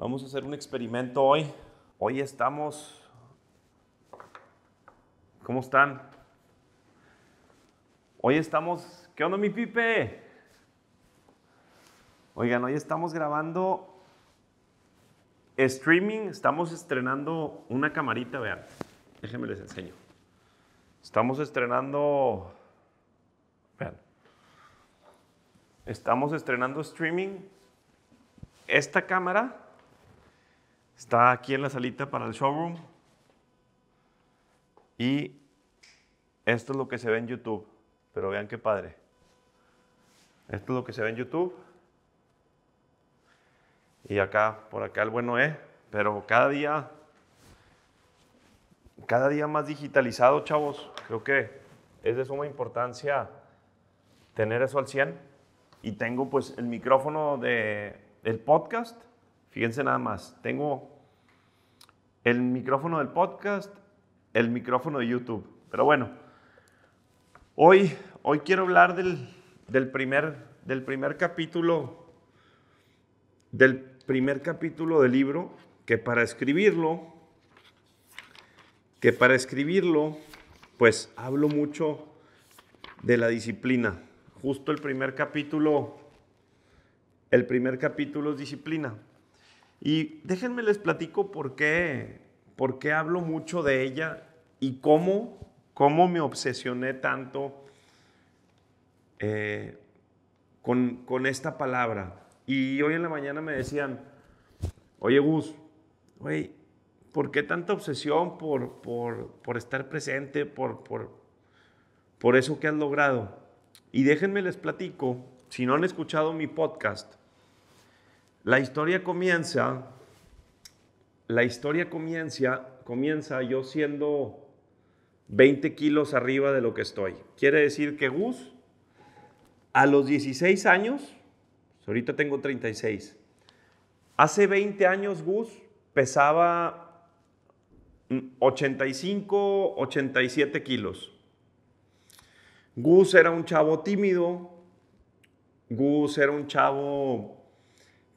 Vamos a hacer un experimento hoy. Hoy estamos... ¿Cómo están? Hoy estamos... ¿Qué onda mi pipe? Oigan, hoy estamos grabando streaming. Estamos estrenando una camarita, vean. Déjenme les enseño. Estamos estrenando... Vean. Estamos estrenando streaming. Esta cámara Está aquí en la salita para el showroom. Y esto es lo que se ve en YouTube. Pero vean qué padre. Esto es lo que se ve en YouTube. Y acá, por acá el bueno es. ¿eh? Pero cada día, cada día más digitalizado, chavos. Creo que es de suma importancia tener eso al 100. Y tengo pues el micrófono del el podcast. Fíjense nada más. Tengo el micrófono del podcast, el micrófono de YouTube. Pero bueno, hoy, hoy quiero hablar del, primer, del primer capítulo del primer capítulo del libro que para escribirlo que para escribirlo pues hablo mucho de la disciplina. Justo el primer capítulo el primer capítulo es disciplina. Y déjenme les platico por qué, por hablo mucho de ella y cómo, cómo me obsesioné tanto eh, con, esta palabra. Y hoy en la mañana me decían, oye Gus, güey, ¿por qué tanta obsesión por, por, estar presente, por, por, por eso que has logrado? Y déjenme les platico, si no han escuchado mi podcast, la historia comienza, la historia comienza, comienza yo siendo 20 kilos arriba de lo que estoy. Quiere decir que Gus, a los 16 años, pues ahorita tengo 36, hace 20 años Gus pesaba 85, mm, 87 kilos. Gus era un chavo tímido, Gus era un chavo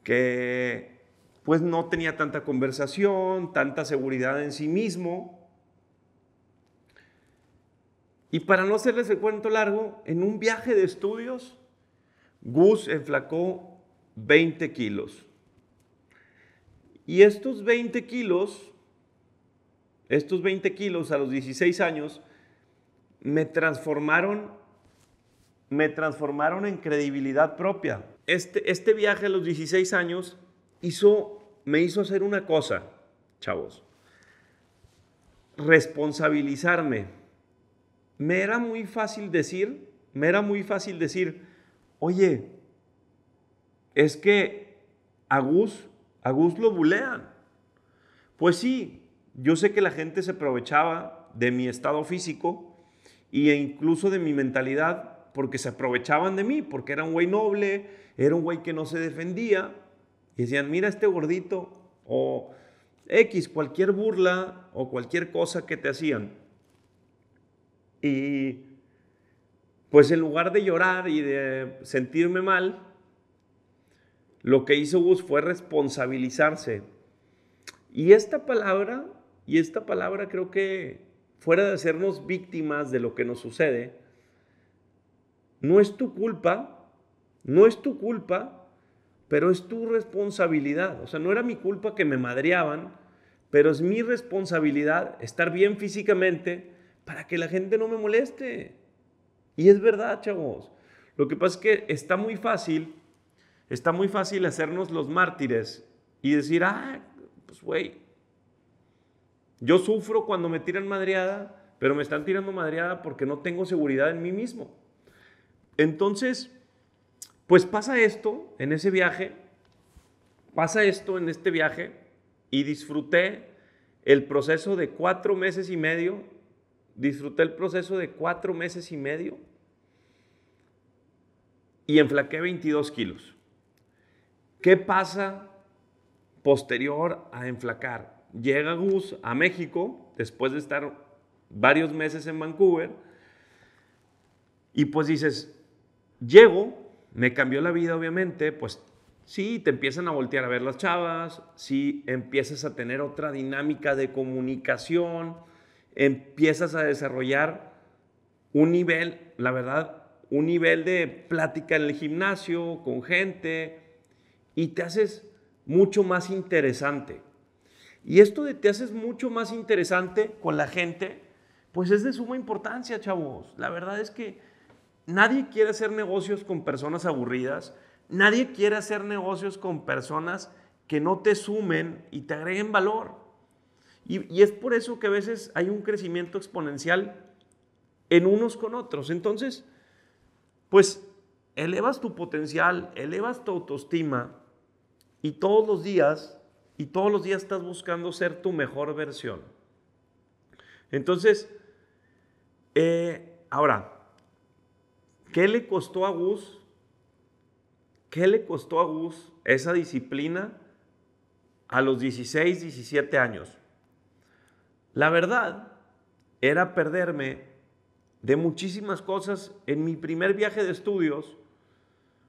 que pues no tenía tanta conversación, tanta seguridad en sí mismo. Y para no hacerles el cuento largo, en un viaje de estudios, Gus enflacó 20 kilos. Y estos 20 kilos, estos 20 kilos a los 16 años, me transformaron, me transformaron en credibilidad propia. Este, este, viaje a los 16 años hizo, me hizo hacer una cosa, chavos, responsabilizarme. Me era muy fácil decir, me era muy fácil decir, oye, es que a Gus, a Gus lo bulean. Pues sí, yo sé que la gente se aprovechaba de mi estado físico e incluso de mi mentalidad porque se aprovechaban de mí, porque era un güey noble, era un güey que no se defendía. Y decían, mira este gordito, o X, cualquier burla o cualquier cosa que te hacían. Y pues en lugar de llorar y de sentirme mal, lo que hizo Gus fue responsabilizarse. Y esta palabra, y esta palabra creo que fuera de hacernos víctimas de lo que nos sucede, no es tu culpa, no es tu culpa, pero es tu responsabilidad. O sea, no era mi culpa que me madreaban, pero es mi responsabilidad estar bien físicamente para que la gente no me moleste. Y es verdad, chavos. Lo que pasa es que está muy fácil, está muy fácil hacernos los mártires y decir, ah, pues güey, yo sufro cuando me tiran madreada, pero me están tirando madreada porque no tengo seguridad en mí mismo. Entonces, pues pasa esto en ese viaje, pasa esto en este viaje y disfruté el proceso de cuatro meses y medio, disfruté el proceso de cuatro meses y medio y enflaqué 22 kilos. ¿Qué pasa posterior a enflacar? Llega Gus a México después de estar varios meses en Vancouver y pues dices, Llego, me cambió la vida, obviamente, pues sí, te empiezan a voltear a ver las chavas, sí, empiezas a tener otra dinámica de comunicación, empiezas a desarrollar un nivel, la verdad, un nivel de plática en el gimnasio, con gente, y te haces mucho más interesante. Y esto de te haces mucho más interesante con la gente, pues es de suma importancia, chavos. La verdad es que Nadie quiere hacer negocios con personas aburridas. Nadie quiere hacer negocios con personas que no te sumen y te agreguen valor. Y, es por eso que a veces hay un crecimiento exponencial en unos con otros. Entonces, pues elevas tu potencial, elevas tu autoestima y todos los días, y todos los días estás buscando ser tu mejor versión. Entonces, eh, ahora, ¿Qué le costó a Gus? ¿Qué le costó a Gus esa disciplina a los 16, 17 años? La verdad era perderme de muchísimas cosas en mi primer viaje de estudios,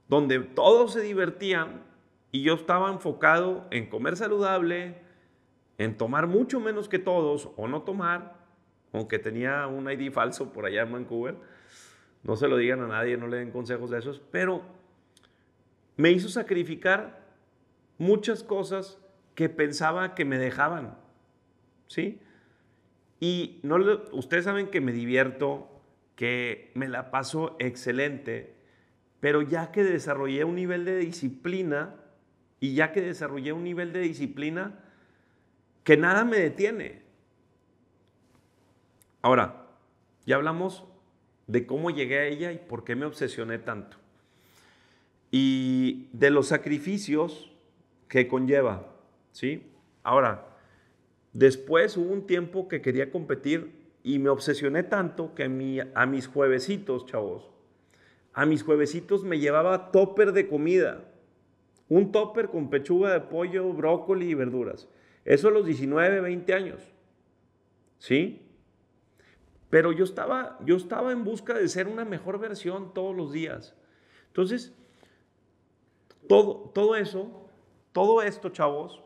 donde todos se divertían y yo estaba enfocado en comer saludable, en tomar mucho menos que todos o no tomar, aunque tenía un ID falso por allá en Vancouver no se lo digan a nadie, no le den consejos de esos, pero me hizo sacrificar muchas cosas que pensaba que me dejaban. ¿Sí? Y no ustedes saben que me divierto, que me la paso excelente, pero ya que desarrollé un nivel de disciplina, y ya que desarrollé un nivel de disciplina, que nada me detiene. Ahora, ya hablamos de cómo llegué a ella y por qué me obsesioné tanto. Y de los sacrificios que conlleva, ¿sí? Ahora, después hubo un tiempo que quería competir y me obsesioné tanto que a, mis juevecitos, chavos, a mis juevecitos me llevaba topper de comida. Un topper con pechuga de pollo, brócoli y verduras. Eso a los 19, 20 años. ¿Sí? Pero yo estaba, yo estaba en busca de ser una mejor versión todos los días. Entonces, todo, todo eso, todo esto, chavos,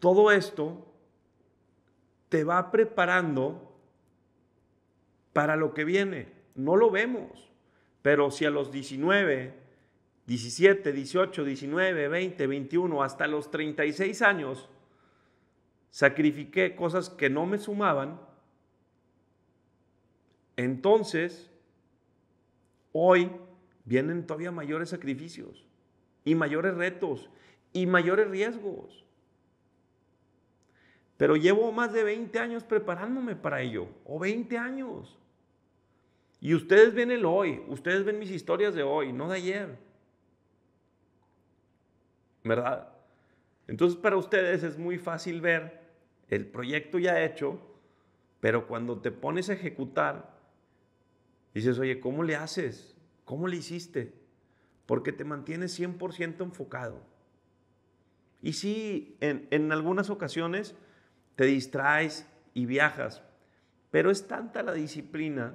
todo esto te va preparando para lo que viene. No lo vemos, pero si a los 19, 17, 18, 19, 20, 21, hasta los 36 años, sacrifiqué cosas que no me sumaban, entonces, hoy vienen todavía mayores sacrificios y mayores retos y mayores riesgos. Pero llevo más de 20 años preparándome para ello, o 20 años. Y ustedes ven el hoy, ustedes ven mis historias de hoy, no de ayer. ¿Verdad? Entonces para ustedes es muy fácil ver el proyecto ya hecho, pero cuando te pones a ejecutar, Dices, oye, ¿cómo le haces? ¿Cómo le hiciste? Porque te mantienes 100% enfocado. Y sí, en, algunas ocasiones te distraes y viajas, pero es tanta la disciplina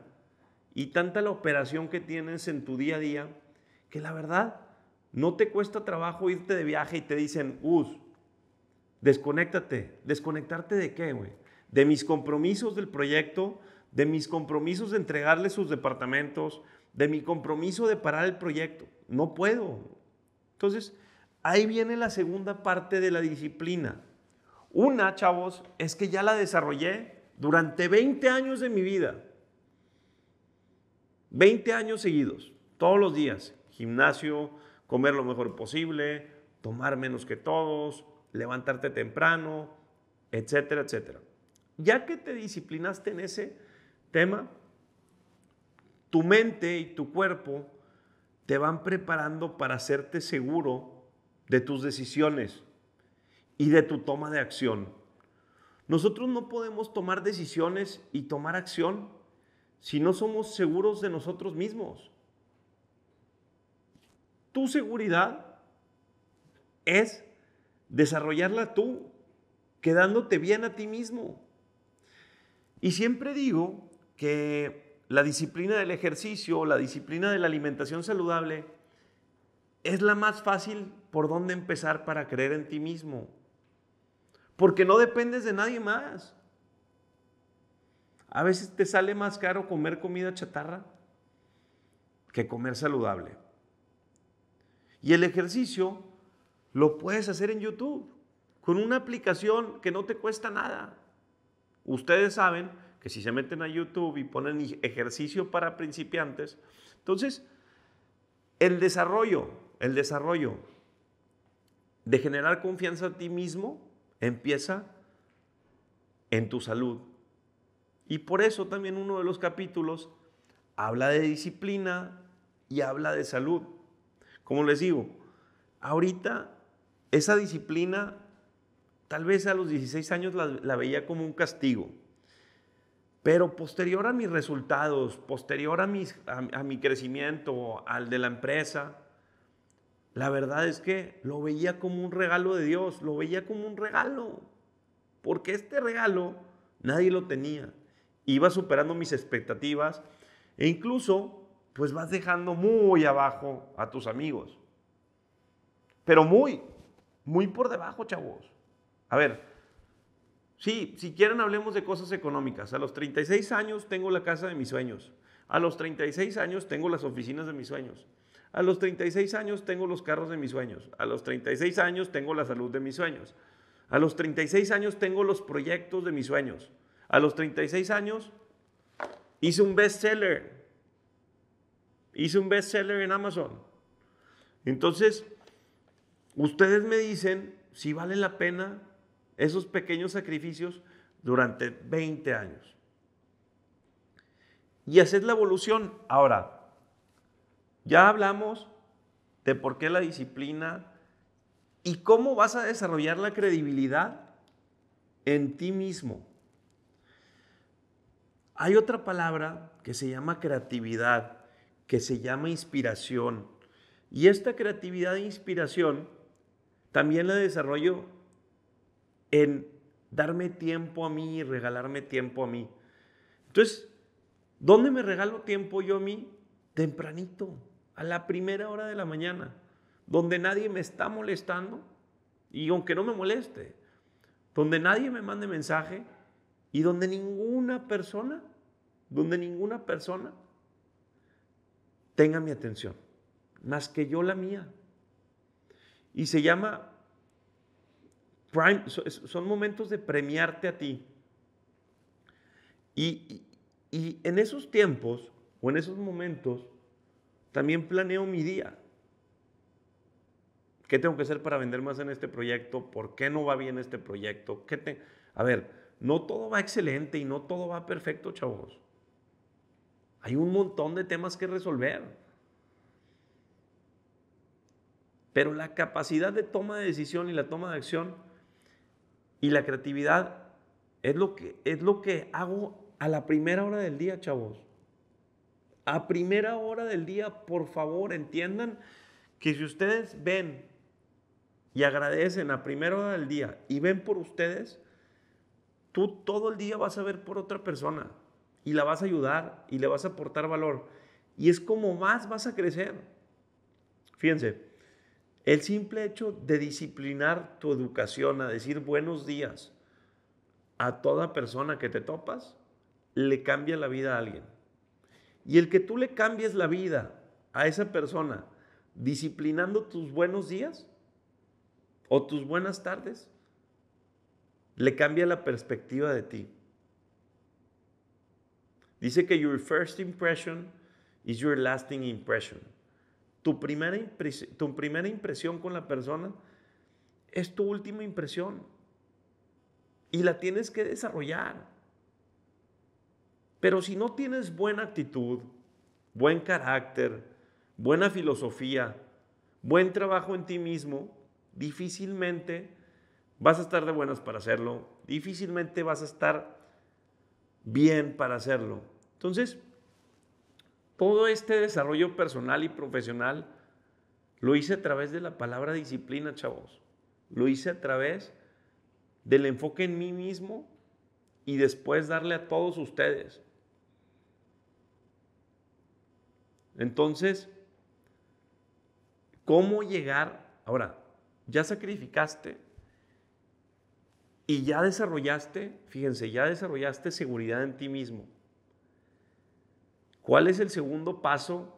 y tanta la operación que tienes en tu día a día que la verdad no te cuesta trabajo irte de viaje y te dicen, us, desconéctate. ¿Desconectarte de qué, güey? De mis compromisos del proyecto, de mis compromisos de entregarle sus departamentos, de mi compromiso de parar el proyecto. No puedo. Entonces, ahí viene la segunda parte de la disciplina. Una, chavos, es que ya la desarrollé durante 20 años de mi vida. 20 años seguidos, todos los días. Gimnasio, comer lo mejor posible, tomar menos que todos, levantarte temprano, etcétera, etcétera. Ya que te disciplinaste en ese tema, tu mente y tu cuerpo te van preparando para hacerte seguro de tus decisiones y de tu toma de acción. Nosotros no podemos tomar decisiones y tomar acción si no somos seguros de nosotros mismos. Tu seguridad es desarrollarla tú, quedándote bien a ti mismo. Y siempre digo que la disciplina del ejercicio, la disciplina de la alimentación saludable, es la más fácil por donde empezar para creer en ti mismo. Porque no dependes de nadie más. A veces te sale más caro comer comida chatarra que comer saludable. Y el ejercicio lo puedes hacer en YouTube, con una aplicación que no te cuesta nada. Ustedes saben que si se meten a YouTube y ponen ejercicio para principiantes, entonces el desarrollo, el desarrollo de generar confianza en ti mismo empieza en tu salud. Y por eso también uno de los capítulos habla de disciplina y habla de salud. Como les digo, ahorita esa disciplina tal vez a los 16 años la veía como un castigo pero posterior a mis resultados, posterior a, mi crecimiento, al de la empresa, la verdad es que lo veía como un regalo de Dios, lo veía como un regalo, porque este regalo nadie lo tenía. Iba superando mis expectativas e incluso pues vas dejando muy abajo a tus amigos. Pero muy, muy por debajo, chavos. A ver, Sí, si quieren hablemos de cosas económicas. A los 36 años tengo la casa de mis sueños. A los 36 años tengo las oficinas de mis sueños. A los 36 años tengo los carros de mis sueños. A los 36 años tengo la salud de mis sueños. A los 36 años tengo los proyectos de mis sueños. A los 36 años hice un bestseller. Hice un bestseller en Amazon. Entonces, ustedes me dicen si vale la pena esos pequeños sacrificios durante 20 años. Y hacer la evolución. Ahora, ya hablamos de por qué la disciplina y cómo vas a desarrollar la credibilidad en ti mismo. Hay otra palabra que se llama creatividad, que se llama inspiración. Y esta creatividad e inspiración también la desarrollo en darme tiempo a mí regalarme tiempo a mí. Entonces, ¿dónde me regalo tiempo yo a mí? Tempranito, a la primera hora de la mañana, donde nadie me está molestando y aunque no me moleste, donde nadie me mande mensaje y donde ninguna persona, donde ninguna persona tenga mi atención, más que yo la mía. Y se llama son momentos de premiarte a ti. Y, en esos tiempos o en esos momentos también planeo mi día. ¿Qué tengo que hacer para vender más en este proyecto? ¿Por qué no va bien este proyecto? ¿Qué te... A ver, no todo va excelente y no todo va perfecto, chavos. Hay un montón de temas que resolver. Pero la capacidad de toma de decisión y la toma de acción y la creatividad es lo que, es lo que hago a la primera hora del día, chavos. A primera hora del día, por favor, entiendan que si ustedes ven y agradecen a primera hora del día y ven por ustedes, tú todo el día vas a ver por otra persona y la vas a ayudar y le vas a aportar valor. Y es como más vas a crecer. Fíjense, el simple hecho de disciplinar tu educación a decir buenos días a toda persona que te topas, le cambia la vida a alguien. Y el que tú le cambies la vida a esa persona disciplinando tus buenos días o tus buenas tardes, le cambia la perspectiva de ti. Dice que your first impression is your lasting impression. Tu primera, tu primera impresión con la persona es tu última impresión y la tienes que desarrollar. Pero si no tienes buena actitud, buen carácter, buena filosofía, buen trabajo en ti mismo, difícilmente vas a estar de buenas para hacerlo, difícilmente vas a estar bien para hacerlo. Entonces, todo este desarrollo personal y profesional lo hice a través de la palabra disciplina, chavos. Lo hice a través del enfoque en mí mismo y después darle a todos ustedes. Entonces, ¿cómo llegar? Ahora, ya sacrificaste y ya desarrollaste, fíjense, ya desarrollaste seguridad en ti mismo. ¿Cuál es el segundo paso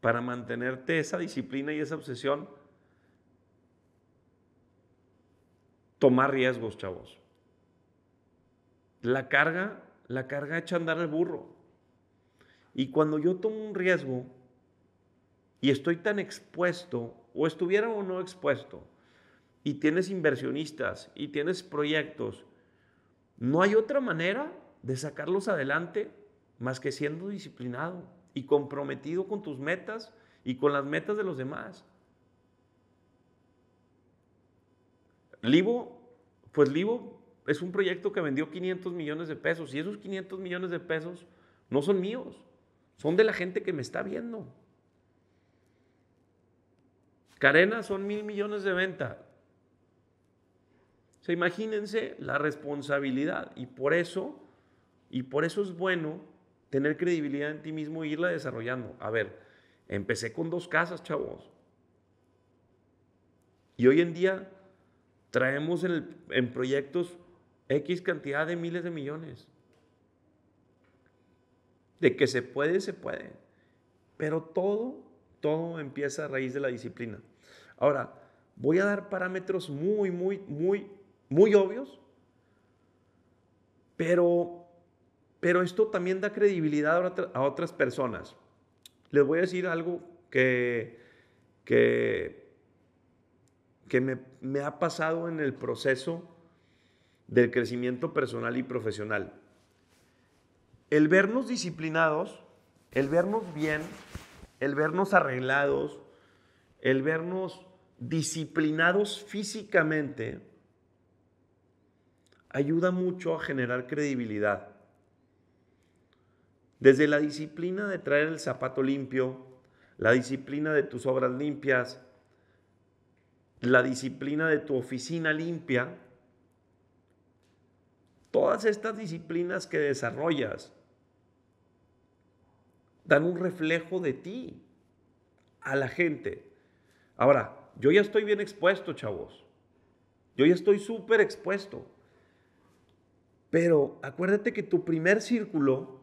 para mantenerte esa disciplina y esa obsesión? Tomar riesgos, chavos. La carga, la carga echa a andar el burro. Y cuando yo tomo un riesgo y estoy tan expuesto, o estuviera o no expuesto, y tienes inversionistas y tienes proyectos, ¿no hay otra manera de sacarlos adelante más que siendo disciplinado y comprometido con tus metas y con las metas de los demás. Livo, pues Livo es un proyecto que vendió 500 millones de pesos y esos 500 millones de pesos no son míos, son de la gente que me está viendo. Carena son mil millones de venta. O sea, imagínense la responsabilidad y por eso, y por eso es bueno tener credibilidad en ti mismo e irla desarrollando. A ver, empecé con dos casas, chavos. Y hoy en día traemos en, en proyectos X cantidad de miles de millones. De que se puede, se puede. Pero todo, todo empieza a raíz de la disciplina. Ahora, voy a dar parámetros muy, muy, muy, muy obvios, pero pero esto también da credibilidad a, otras personas. Les voy a decir algo que, que, me, me ha pasado en el proceso del crecimiento personal y profesional. El vernos disciplinados, el vernos bien, el vernos arreglados, el vernos disciplinados físicamente, ayuda mucho a generar credibilidad. Desde la disciplina de traer el zapato limpio, la disciplina de tus obras limpias, la disciplina de tu oficina limpia, todas estas disciplinas que desarrollas dan un reflejo de ti a la gente. Ahora, yo ya estoy bien expuesto, chavos. Yo ya estoy súper expuesto. Pero acuérdate que tu primer círculo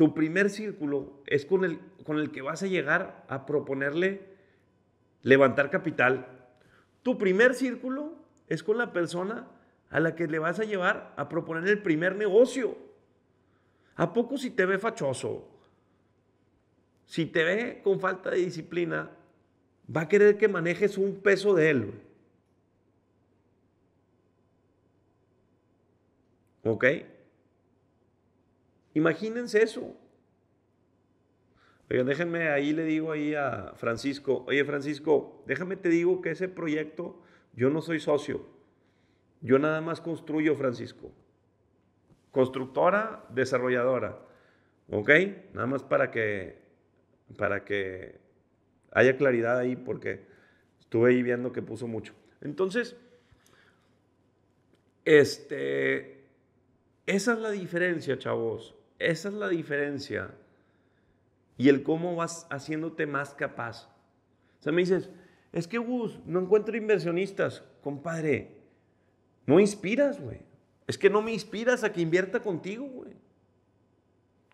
tu primer círculo es con el, con el que vas a llegar a proponerle levantar capital. Tu primer círculo es con la persona a la que le vas a llevar a proponer el primer negocio. ¿A poco si te ve fachoso? Si te ve con falta de disciplina, va a querer que manejes un peso de él. ¿Ok? Imagínense eso. Oigan, déjenme, ahí le digo ahí a Francisco, oye Francisco, déjame te digo que ese proyecto, yo no soy socio, yo nada más construyo, Francisco. Constructora, desarrolladora, ¿ok? Nada más para que, para que haya claridad ahí, porque estuve ahí viendo que puso mucho. Entonces, este, esa es la diferencia, chavos. Esa es la diferencia. Y el cómo vas haciéndote más capaz. O sea, me dices, es que Gus, no encuentro inversionistas. Compadre, no inspiras, güey. Es que no me inspiras a que invierta contigo, güey.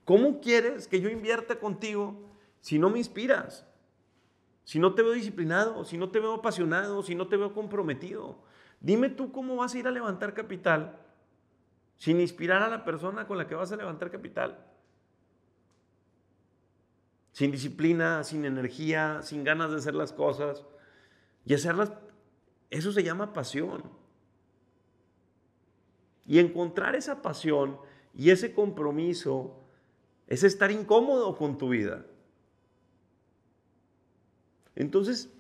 ¿Cómo quieres que yo invierta contigo si no me inspiras? Si no te veo disciplinado, si no te veo apasionado, si no te veo comprometido. Dime tú cómo vas a ir a levantar capital sin inspirar a la persona con la que vas a levantar capital. Sin disciplina, sin energía, sin ganas de hacer las cosas y hacerlas. Eso se llama pasión. Y encontrar esa pasión y ese compromiso es estar incómodo con tu vida. Entonces,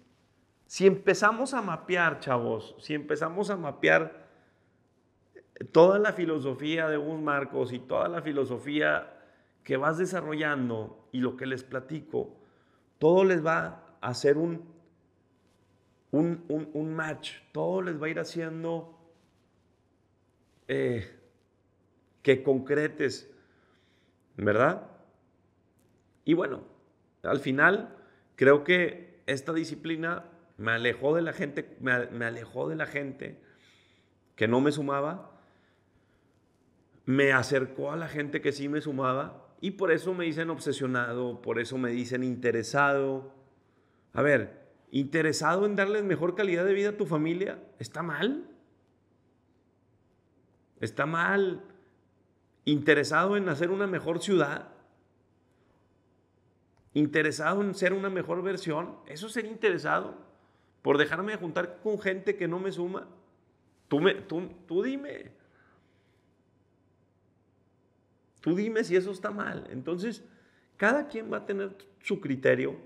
si empezamos a mapear, chavos, si empezamos a mapear toda la filosofía de Gus Marcos y toda la filosofía que vas desarrollando y lo que les platico, todo les va a hacer un, un, match, todo les va a ir haciendo eh, que concretes, ¿verdad? Y bueno, al final creo que esta disciplina me alejó de la gente, me alejó de la gente que no me sumaba, me acercó a la gente que sí me sumaba y por eso me dicen obsesionado, por eso me dicen interesado. A ver, interesado en darles mejor calidad de vida a tu familia, está mal. Está mal. Interesado en hacer una mejor ciudad. Interesado en ser una mejor versión. Eso ser interesado. Por dejarme juntar con gente que no me suma. Tú, me, tú, tú dime. Tú dime si eso está mal. Entonces, cada quien va a tener su criterio.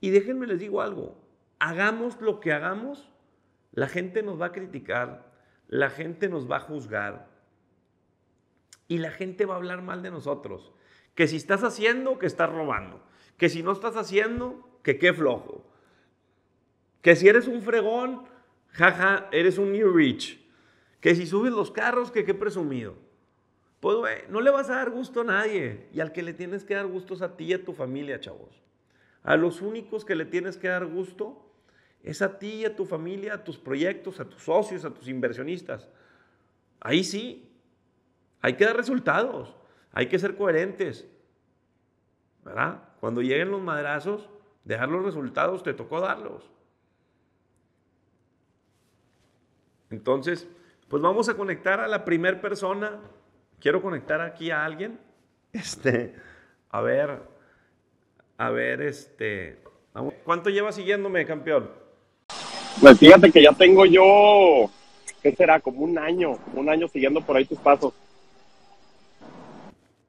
Y déjenme les digo algo, hagamos lo que hagamos, la gente nos va a criticar, la gente nos va a juzgar y la gente va a hablar mal de nosotros. Que si estás haciendo, que estás robando. Que si no estás haciendo, que qué flojo. Que si eres un fregón, jaja, eres un new rich. Que si subes los carros, que qué presumido pues, güey, no le vas a dar gusto a nadie. Y al que le tienes que dar gusto es a ti y a tu familia, chavos. A los únicos que le tienes que dar gusto es a ti y a tu familia, a tus proyectos, a tus socios, a tus inversionistas. Ahí sí. Hay que dar resultados. Hay que ser coherentes. ¿Verdad? Cuando lleguen los madrazos, dejar los resultados, te tocó darlos. Entonces, pues vamos a conectar a la primer persona quiero conectar aquí a alguien, este, a ver, a ver, este, ¿cuánto lleva siguiéndome, campeón? Pues fíjate que ya tengo yo, ¿qué será? Como un año, un año siguiendo por ahí tus pasos.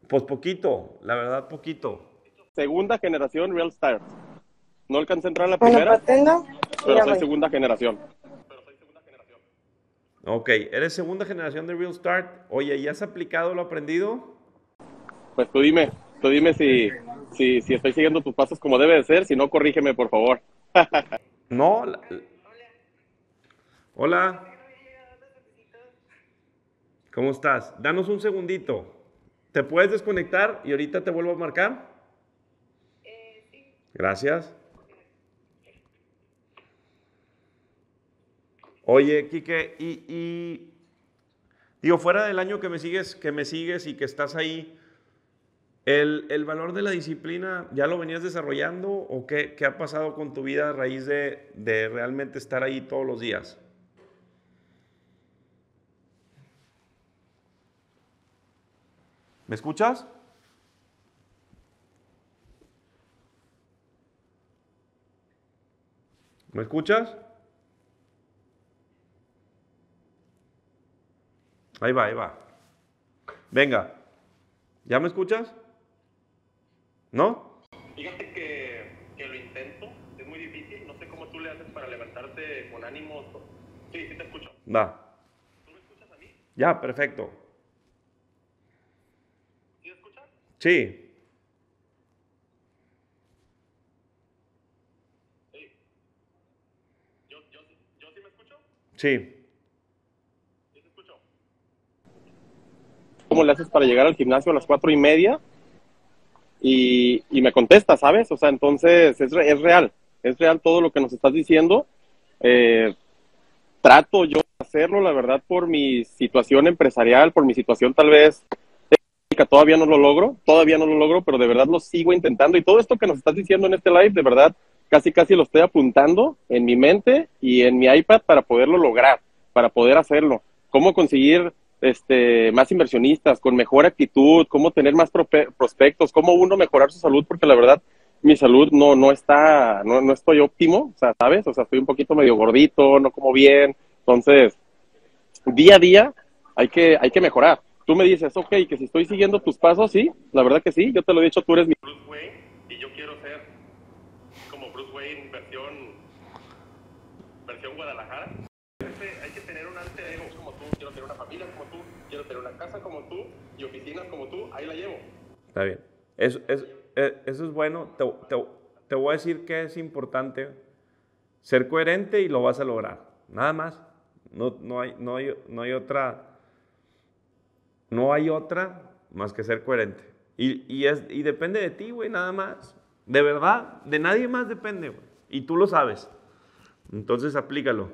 Pues poquito, la verdad, poquito. Segunda generación Real start No alcancé a entrar en la primera, pues pero soy segunda generación. Ok, eres segunda generación de Real Start. Oye, ¿y has aplicado lo aprendido? Pues tú dime, tú dime si, estoy siguiendo tus pasos como debe de ser. Si no, corrígeme, por favor. no. Hola. ¿Cómo estás? Danos un segundito. ¿Te puedes desconectar y ahorita te vuelvo a marcar? Eh, Gracias. Oye, Quique, y, y, digo, fuera del año que me sigues, que me sigues y que estás ahí, el, valor de la disciplina, ¿ya lo venías desarrollando o qué, ha pasado con tu vida a raíz de, de realmente estar ahí todos los días? ¿Me escuchas? ¿Me escuchas? Ahí va, ahí va. Venga. ¿Ya me escuchas? ¿No? Fíjate que, lo intento, es muy difícil, no sé cómo tú le haces para levantarte con ánimo. Sí, sí te escucho. Va. ¿Tú me escuchas a mí? Ya, perfecto. ¿Sí me escuchas? Sí. Sí. ¿cómo le haces para llegar al gimnasio a las cuatro y media? Y, me contesta, ¿sabes? O sea, entonces es, real, es real todo lo que nos estás diciendo. Eh, trato yo de hacerlo, la verdad, por mi situación empresarial, por mi situación tal vez técnica, todavía no lo logro, todavía no lo logro, pero de verdad lo sigo intentando. Y todo esto que nos estás diciendo en este live, de verdad, casi casi lo estoy apuntando en mi mente y en mi iPad para poderlo lograr, para poder hacerlo. ¿Cómo conseguir este, más inversionistas, con mejor actitud, cómo tener más prospectos, cómo uno mejorar su salud, porque la verdad mi salud no, no está, no, estoy óptimo, o sea, ¿sabes? O sea, estoy un poquito medio gordito, no como bien, entonces, día a día hay que, hay que mejorar. Tú me dices, ok, que si estoy siguiendo tus pasos, sí, la verdad que sí, yo te lo he dicho, tú eres mi Bruce Wayne y yo quiero ser como Bruce Wayne versión Guadalajara hay que tener un alter ego como tú. Quiero tener una familia como tú, quiero tener una casa como tú y oficinas como tú. Ahí la llevo. Está bien. Eh, eso, es bueno. Te, voy a decir que es importante ser coherente y lo vas a lograr. Nada más. No, no, hay, no, hay, otra. No hay otra más que ser coherente. Y, es, y depende de ti, güey, nada más. De verdad, de nadie más depende, güey. Y tú lo sabes. Entonces aplícalo.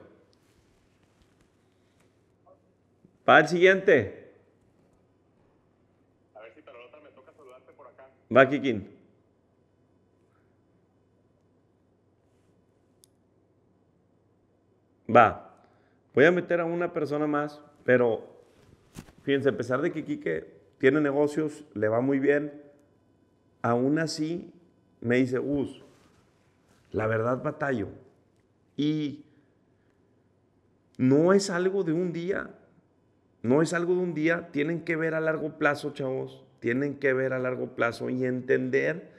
Va, el siguiente. A ver si para la otra me toca saludarte por acá. Va, Kikin. Va. Voy a meter a una persona más, pero fíjense, a pesar de que Kike tiene negocios, le va muy bien, aún así me dice, Us, la verdad batallo. Y no es algo de un día, no es algo de un día, tienen que ver a largo plazo, chavos, tienen que ver a largo plazo y entender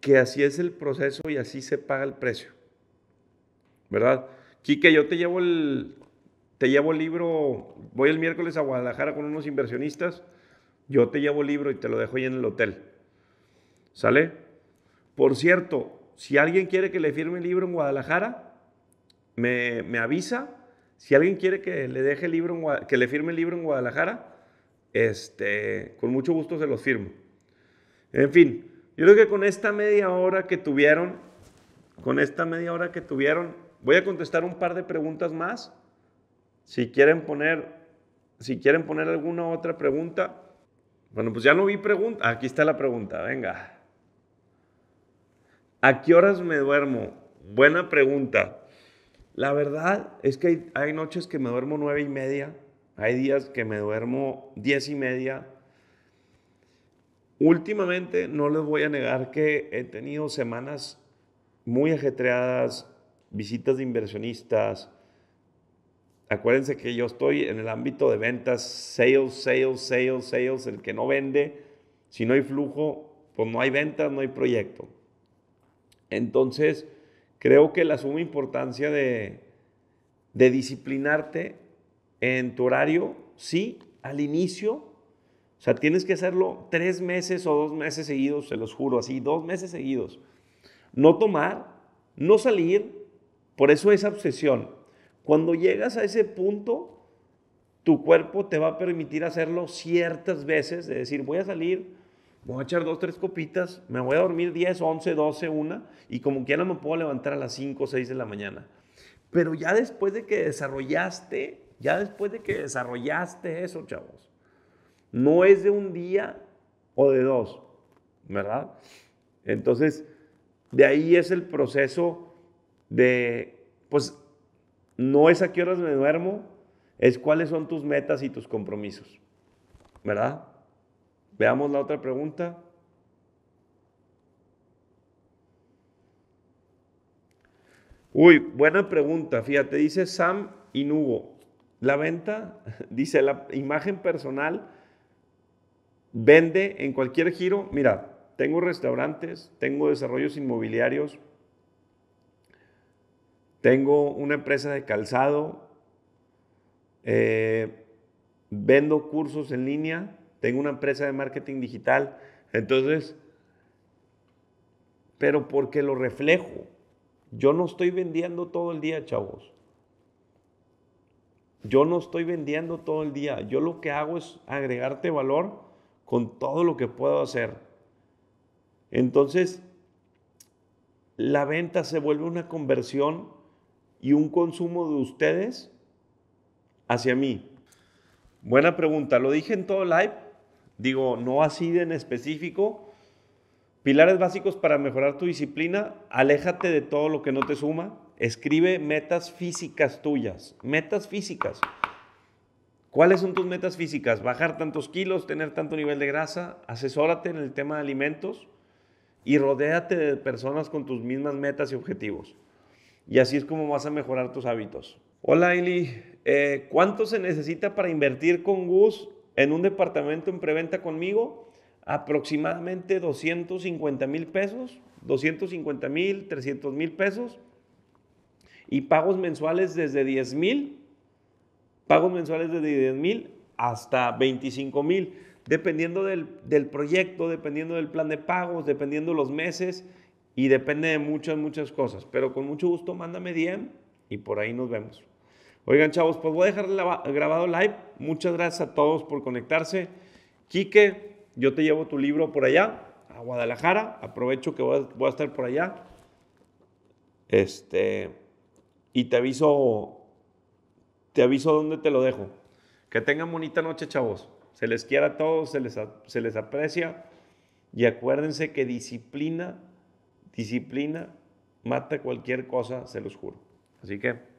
que así es el proceso y así se paga el precio. ¿Verdad? Quique, yo te llevo el, te llevo el libro, voy el miércoles a Guadalajara con unos inversionistas, yo te llevo el libro y te lo dejo ahí en el hotel. ¿Sale? Por cierto, si alguien quiere que le firme el libro en Guadalajara, me, me avisa si alguien quiere que le deje libro, que le firme el libro en Guadalajara, este, con mucho gusto se los firmo. En fin, yo creo que con esta media hora que tuvieron, con esta media hora que tuvieron, voy a contestar un par de preguntas más. Si quieren poner, si quieren poner alguna otra pregunta, bueno, pues ya no vi pregunta. Aquí está la pregunta, venga. ¿A qué horas me duermo? Buena pregunta. La verdad es que hay, noches que me duermo nueve y media, hay días que me duermo diez y media. Últimamente no les voy a negar que he tenido semanas muy ajetreadas, visitas de inversionistas. Acuérdense que yo estoy en el ámbito de ventas, sales, sales, sales, sales, el que no vende, si no hay flujo, pues no hay ventas, no hay proyecto. Entonces, Creo que la suma importancia de, disciplinarte en tu horario, sí, al inicio. O sea, tienes que hacerlo tres meses o dos meses seguidos, se los juro, así, dos meses seguidos. No tomar, no salir, por eso es obsesión. Cuando llegas a ese punto, tu cuerpo te va a permitir hacerlo ciertas veces, de decir, voy a salir voy a echar dos, tres copitas, me voy a dormir 10, 11, 12, una, y como que quiera me puedo levantar a las 5 o 6 de la mañana. Pero ya después de que desarrollaste, ya después de que desarrollaste eso, chavos, no es de un día o de dos, ¿verdad? Entonces, de ahí es el proceso de, pues, no es a qué horas me duermo, es cuáles son tus metas y tus compromisos, ¿verdad? Veamos la otra pregunta. Uy, buena pregunta. Fíjate, dice Sam Inugo. La venta, dice la imagen personal, vende en cualquier giro. Mira, tengo restaurantes, tengo desarrollos inmobiliarios, tengo una empresa de calzado, eh, vendo cursos en línea, tengo una empresa de marketing digital. Entonces, pero porque lo reflejo. Yo no estoy vendiendo todo el día, chavos. Yo no estoy vendiendo todo el día. Yo lo que hago es agregarte valor con todo lo que puedo hacer. Entonces, la venta se vuelve una conversión y un consumo de ustedes hacia mí. Buena pregunta. Lo dije en todo live, Digo, no así de en específico. Pilares básicos para mejorar tu disciplina, aléjate de todo lo que no te suma, escribe metas físicas tuyas, metas físicas. ¿Cuáles son tus metas físicas? Bajar tantos kilos, tener tanto nivel de grasa, asesórate en el tema de alimentos y rodéate de personas con tus mismas metas y objetivos. Y así es como vas a mejorar tus hábitos. Hola Eli, eh, ¿cuánto se necesita para invertir con Gus en un departamento en preventa conmigo aproximadamente 250 mil pesos, 250 mil, 300 mil pesos y pagos mensuales desde 10 mil, pagos mensuales desde 10 mil hasta 25 mil, dependiendo del, proyecto, dependiendo del plan de pagos, dependiendo los meses y depende de muchas, muchas cosas. Pero con mucho gusto mándame DM y por ahí nos vemos. Oigan, chavos, pues voy a dejar grabado live. Muchas gracias a todos por conectarse. Quique, yo te llevo tu libro por allá, a Guadalajara. Aprovecho que voy a, estar por allá. Este, y te aviso, te aviso dónde te lo dejo. Que tengan bonita noche, chavos. Se les quiera a todos, se les, se les aprecia. Y acuérdense que disciplina, disciplina mata cualquier cosa, se los juro. Así que...